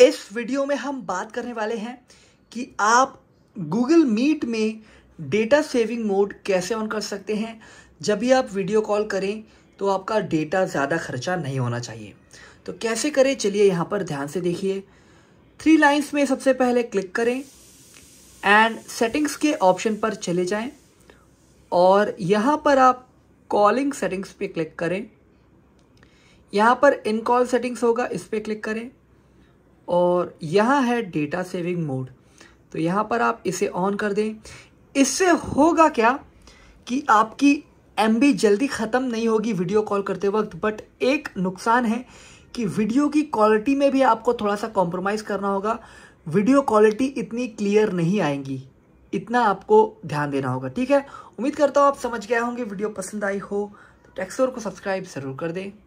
इस वीडियो में हम बात करने वाले हैं कि आप गूगल मीट में डेटा सेविंग मोड कैसे ऑन कर सकते हैं जब भी आप वीडियो कॉल करें तो आपका डेटा ज़्यादा खर्चा नहीं होना चाहिए तो कैसे करें चलिए यहाँ पर ध्यान से देखिए थ्री लाइंस में सबसे पहले क्लिक करें एंड सेटिंग्स के ऑप्शन पर चले जाएं और यहाँ पर आप कॉलिंग सेटिंग्स पे क्लिक करें यहाँ पर इन कॉल सेटिंग्स होगा इस पर क्लिक करें और यहाँ है डेटा सेविंग मोड तो यहाँ पर आप इसे ऑन कर दें इससे होगा क्या कि आपकी एम जल्दी ख़त्म नहीं होगी वीडियो कॉल करते वक्त बट एक नुकसान है कि वीडियो की क्वालिटी में भी आपको थोड़ा सा कॉम्प्रोमाइज़ करना होगा वीडियो क्वालिटी इतनी क्लियर नहीं आएंगी इतना आपको ध्यान देना होगा ठीक है उम्मीद करता हूँ आप समझ गए होंगे वीडियो पसंद आई हो तो टेक्सोर को सब्सक्राइब ज़रूर कर दें